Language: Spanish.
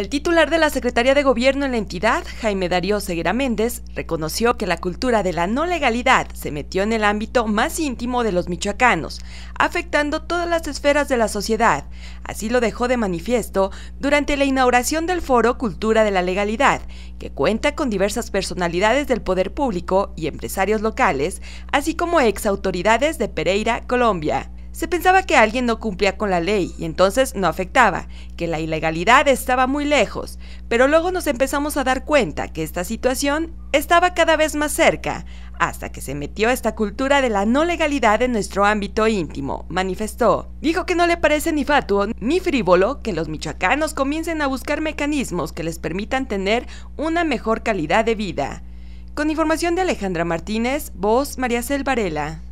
El titular de la Secretaría de Gobierno en la entidad, Jaime Darío Seguera Méndez, reconoció que la cultura de la no legalidad se metió en el ámbito más íntimo de los michoacanos, afectando todas las esferas de la sociedad. Así lo dejó de manifiesto durante la inauguración del foro Cultura de la Legalidad, que cuenta con diversas personalidades del poder público y empresarios locales, así como exautoridades de Pereira, Colombia. Se pensaba que alguien no cumplía con la ley y entonces no afectaba, que la ilegalidad estaba muy lejos, pero luego nos empezamos a dar cuenta que esta situación estaba cada vez más cerca, hasta que se metió esta cultura de la no legalidad en nuestro ámbito íntimo, manifestó. Dijo que no le parece ni fatuo ni frívolo que los michoacanos comiencen a buscar mecanismos que les permitan tener una mejor calidad de vida. Con información de Alejandra Martínez, voz María Selvarela.